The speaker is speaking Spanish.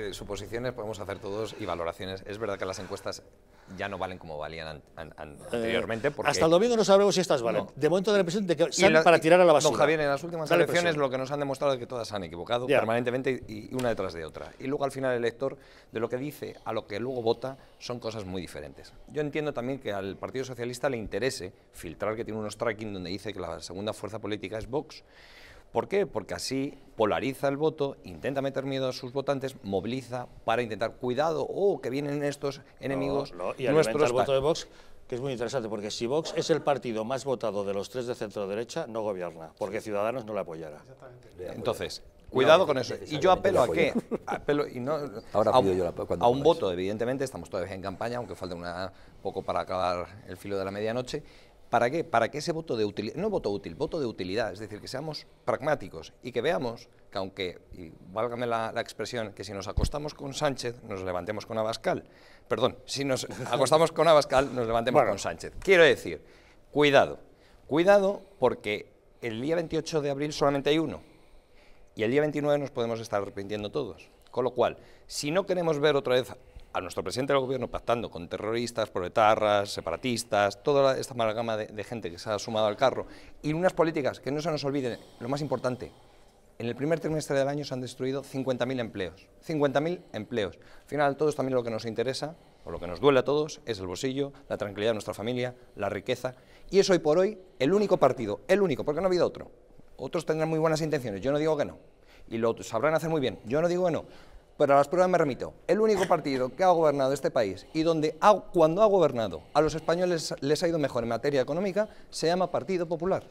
Eh, suposiciones podemos hacer todos y valoraciones. Es verdad que las encuestas ya no valen como valían eh, anteriormente. hasta el domingo no sabremos si estas valen. De momento da la impresión de que salen para tirar a la basura. Don Javier, en las últimas elecciones lo que nos han demostrado es que todas han equivocado permanentemente y, una detrás de otra. Y luego al final el elector, de lo que dice a lo que luego vota, son cosas muy diferentes. Yo entiendo también que al Partido Socialista le interese filtrar que tiene unos tracking donde dice que la segunda fuerza política es Vox. ¿Por qué? Porque así polariza el voto, intenta meter miedo a sus votantes, moviliza para intentar, cuidado, oh, que vienen estos enemigos. y el voto de Vox, que es muy interesante, porque si Vox es el partido más votado de los tres de centro-derecha, no gobierna, porque Ciudadanos no le apoyará. Entonces, pues, Cuidado con eso. Y yo apelo a qué? Apelo, y no, Ahora a, un voto, evidentemente, estamos todavía en campaña, aunque falte un poco para acabar el filo de la medianoche. ¿Para qué? Para que ese voto de utilidad, no voto útil, voto de utilidad, es decir, que seamos pragmáticos y que veamos que aunque, y válgame la, expresión, que si nos acostamos con Sánchez, nos levantemos con Abascal. Perdón, si nos acostamos con Abascal, nos levantemos con Sánchez. Quiero decir, cuidado, cuidado porque el día 28 de abril solamente hay uno y el día 29 nos podemos estar arrepintiendo todos. Con lo cual, si no queremos ver otra vez a nuestro presidente del gobierno pactando con terroristas, proletarras, separatistas, toda esta amalgama de, de gente que se ha sumado al carro, y unas políticas que no se nos olviden, lo más importante, en el primer trimestre del año se han destruido 50.000 empleos. 50.000 empleos. Al final, todos también lo que nos interesa, o lo que nos duele a todos, es el bolsillo, la tranquilidad de nuestra familia, la riqueza. Y es hoy por hoy el único partido, el único, porque no ha habido otro. Otros tendrán muy buenas intenciones, yo no digo que no. Y lo sabrán hacer muy bien, yo no digo que no pero a las pruebas me remito. El único partido que ha gobernado este país y donde cuando ha gobernado a los españoles les ha ido mejor en materia económica se llama Partido Popular.